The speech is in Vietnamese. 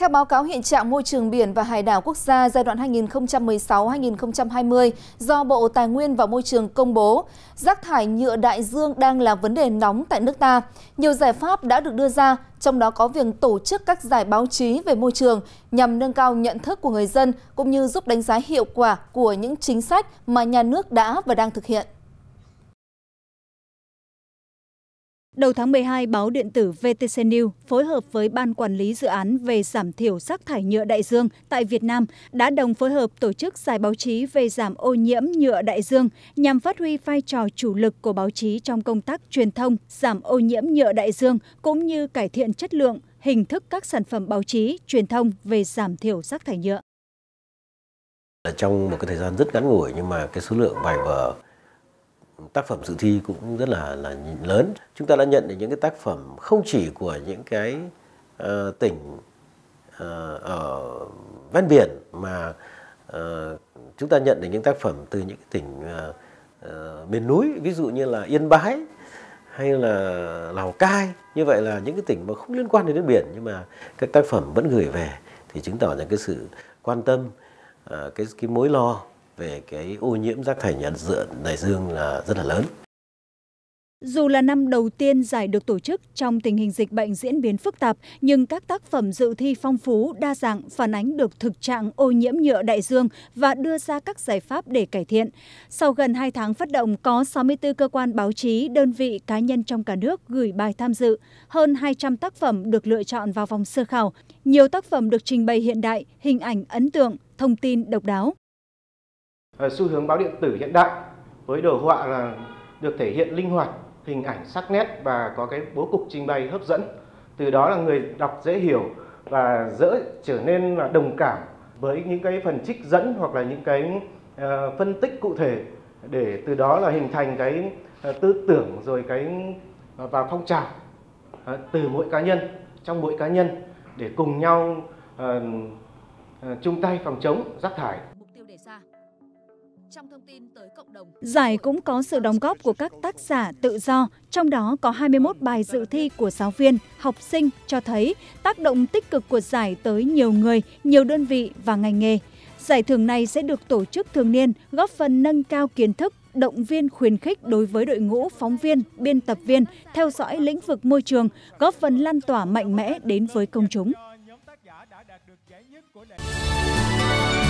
Theo báo cáo hiện trạng môi trường biển và hải đảo quốc gia giai đoạn 2016-2020 do Bộ Tài nguyên và Môi trường công bố, rác thải nhựa đại dương đang là vấn đề nóng tại nước ta. Nhiều giải pháp đã được đưa ra, trong đó có việc tổ chức các giải báo chí về môi trường nhằm nâng cao nhận thức của người dân cũng như giúp đánh giá hiệu quả của những chính sách mà nhà nước đã và đang thực hiện. đầu tháng một mươi hai báo điện tử vtc news phối hợp với ban quản lý dự án về giảm thiểu rác thải nhựa đại dương tại việt nam đã đồng phối hợp tổ chức giải báo chí về giảm ô nhiễm nhựa đại dương nhằm phát huy vai trò chủ lực của báo chí trong công tác truyền thông giảm ô nhiễm nhựa đại dương cũng như cải thiện chất lượng hình thức các sản phẩm báo chí truyền thông về giảm thiểu rác thải nhựa trong một cái thời gian rất ngắn ngủi nhưng mà cái số lượng bài vở tác phẩm dự thi cũng rất là là lớn. Chúng ta đã nhận được những cái tác phẩm không chỉ của những cái uh, tỉnh uh, ở ven biển mà uh, chúng ta nhận được những tác phẩm từ những cái tỉnh uh, uh, miền núi ví dụ như là Yên Bái hay là Lào Cai như vậy là những cái tỉnh mà không liên quan đến, đến biển nhưng mà các tác phẩm vẫn gửi về thì chứng tỏ là cái sự quan tâm uh, cái cái mối lo về cái ô nhiễm rác thải nhà dựa đại dương là rất là lớn. Dù là năm đầu tiên giải được tổ chức trong tình hình dịch bệnh diễn biến phức tạp, nhưng các tác phẩm dự thi phong phú, đa dạng, phản ánh được thực trạng ô nhiễm nhựa đại dương và đưa ra các giải pháp để cải thiện. Sau gần 2 tháng phát động, có 64 cơ quan báo chí, đơn vị, cá nhân trong cả nước gửi bài tham dự. Hơn 200 tác phẩm được lựa chọn vào vòng sơ khảo. Nhiều tác phẩm được trình bày hiện đại, hình ảnh ấn tượng, thông tin độc đáo. Ờ, xu hướng báo điện tử hiện đại với đồ họa là được thể hiện linh hoạt hình ảnh sắc nét và có cái bố cục trình bày hấp dẫn từ đó là người đọc dễ hiểu và dễ trở nên là đồng cảm với những cái phần trích dẫn hoặc là những cái ờ, phân tích cụ thể để từ đó là hình thành cái ờ, tư tưởng rồi cái và phong trào từ mỗi cá nhân trong mỗi cá nhân để cùng nhau chung tay phòng chống rác thải Giải cũng có sự đóng góp của các tác giả tự do, trong đó có 21 bài dự thi của giáo viên, học sinh cho thấy tác động tích cực của giải tới nhiều người, nhiều đơn vị và ngành nghề. Giải thưởng này sẽ được tổ chức thường niên, góp phần nâng cao kiến thức, động viên khuyến khích đối với đội ngũ phóng viên, biên tập viên theo dõi lĩnh vực môi trường, góp phần lan tỏa mạnh mẽ đến với công chúng. Nhóm tác giả đã đạt được giải nhất của